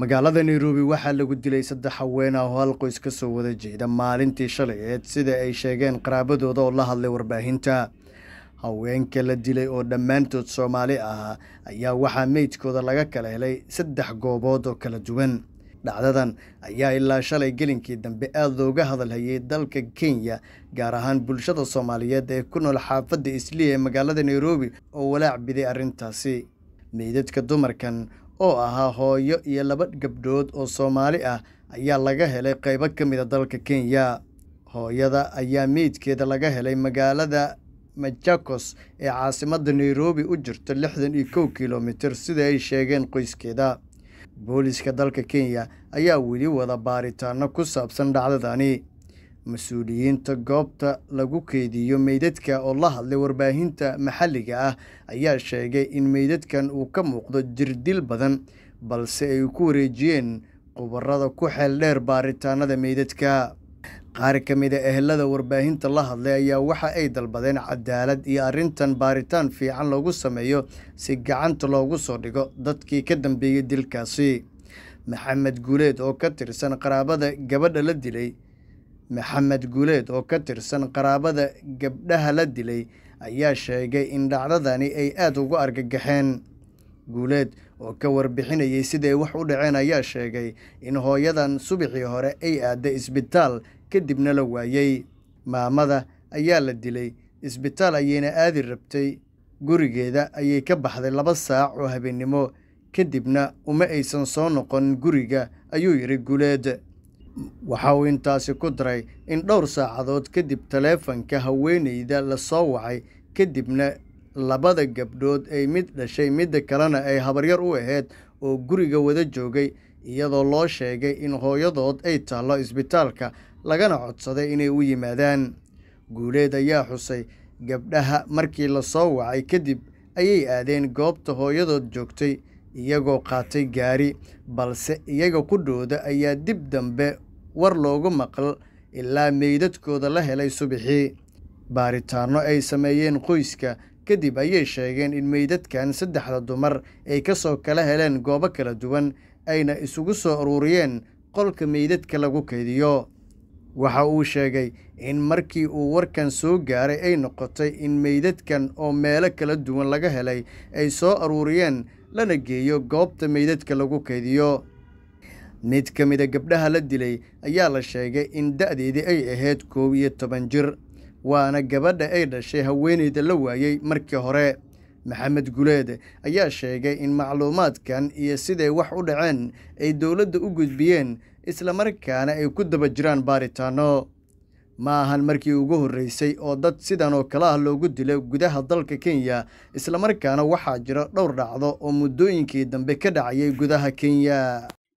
magaalada nairobi waxaa lagu dilay saddex haween ah oo hal qoys ka soo wada jeeda maalintii shalayeed sida ay sheegeen qaraabadooda oo la hadlay warbaahinta haweenka la dilay oo dhammaantood soomaali ah ayaa waxaa meydkooda laga kala helay saddex goobood oo kala duwan dhacdadan ayaa ilaa shalay gelinkii dambe aad looga hadalhayay dalka kenya gaar ahaan bulshada soomaaliyeed ee ku nool xaafadda isliya ee magaalada nairobi oo walaac biday arrintaasi meydadka dumarkan oo ahaa hooyo iyo laba gabdhood oo soomaali ah ayaa laga helay qaybo ka mida ah dalka kenya hooyada ayaa meydkeeda laga helay magaalada majakos ee caasimadda nairobi u jirta lixdan iyo kow kilomiter sida ay sheegeen qoyskeeda booliska dalka kenya ayaa weli wada baaritaano ku saabsan dhacdadani mas-uuliyiinta goobta lagu keydiyo meydadka oo la hadlay warbaahinta maxalliga ah ayaa sheegay in meydadkan uu ka muuqdo jirdil badan balse ay ku wareejiyeen khubarada ku xeel dheer baaritaanada meydadka qaar ka mida ah ehelada warbaahinta la hadlay ayaa waxa ay dalbadeen cadaalad iyo arrintan baaritaan fiican loogu sameeyo si gacanta loogu soo dhigo dadkii ka dambeeyey dilkaasi maxamed guuleed oo ka tirsan qaraabada gabadha la dilay maxamed guuleed oo ka tirsan qaraabada gabdhaha la dilay ayaa sheegay in dhacdadani ay aad ugu argagaxeen guuleed oo ka warbixinayay siday wax u dhaceen ayaa sheegay in hooyadan subaxii hore ay aadday isbitaal kadibna la waayey maamada ayaa la dilay isbitaal ayayna aadi rabtay gurigeeda ayay ka baxday laba saac oo habeennimo kadibna uma aysan soo noqon guriga ayuu yidhi guuleed waxa uu intaasi ku daray in dhowr saacadood kadib taleefanka haweenayda lasoo wacay kadibna labada gabdhood ay mid dhashay midda kalena ay habaryar u aheed oo guriga wada joogay iyadoo loo sheegay in hooyadood ay taallo isbitaalka lagana codsaday inay u yimaadaan guuleed ayaa xusay gabdhaha markii lasoo wacay kadib ayay aadeen goobta hooyadood joogtay iyagoo qaatay gaari balse iyaga ku dhooda ayaa dib dambe war loogu maqal ilaa meydadkooda la helay subixii baaritaanno ay sameeyeen qoyska kadib ayay sheegeen in meydadkan saddexda dumar ay ka soo kala heleen goobo kala duwan ayna isugu soo aruuriyeen qolka meydadka lagu kaydiyo waxa uu sheegay in markii uu warkan soo gaaray ay noqotay in meydadkan oo meelo kala duwan laga helay ay soo aruuriyeen lana geeyo goobta meydadka lagu kaydiyo mid ka mida gabdhaha la dilay ayaa la sheegay in da'deedii ay ahayd koob iyo toban jir waana gabadha ay dhashay haweeneyda la waayey markii hore maxamed guleed ayaa sheegay in macluumaadkan iyo siday wax u dhaceen ay dowladda u gudbiyeen islamarkaana ay ku daba jiraan baaritaano ma ahan markii ugu horreysay oo dad sidan oo kale ah loogu dilo gudaha dalka kenya islamarkaana waxaa jira dhowr dhacdo oo muddooyinkii dambe ka dhacayay gudaha kenya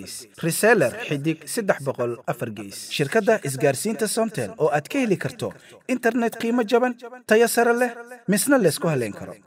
gees reseller xidig saddex boqol afar gees shirkadda isgaarsiinta somtel oo aad ka heli karto internet qiimo jaban tayo sare leh misna laysku haleyn karo